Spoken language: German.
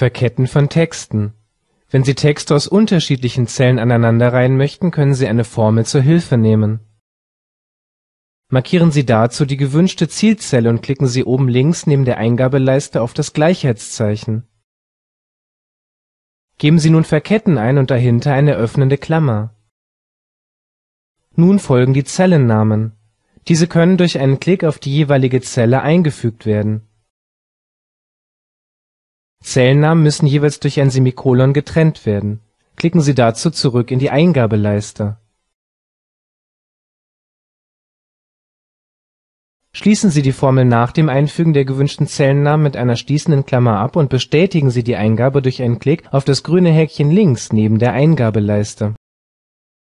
Verketten von Texten: Wenn Sie Texte aus unterschiedlichen Zellen aneinanderreihen möchten, können Sie eine Formel zur Hilfe nehmen. Markieren Sie dazu die gewünschte Zielzelle und klicken Sie oben links neben der Eingabeleiste auf das Gleichheitszeichen. Geben Sie nun Verketten ein und dahinter eine öffnende Klammer. Nun folgen die Zellennamen. Diese können durch einen Klick auf die jeweilige Zelle eingefügt werden Zellennamen müssen jeweils durch ein Semikolon getrennt werden. Klicken Sie dazu zurück in die Eingabeleiste. Schließen Sie die Formel nach dem Einfügen der gewünschten Zellennamen mit einer schließenden Klammer ab und bestätigen Sie die Eingabe durch einen Klick auf das grüne Häkchen links neben der Eingabeleiste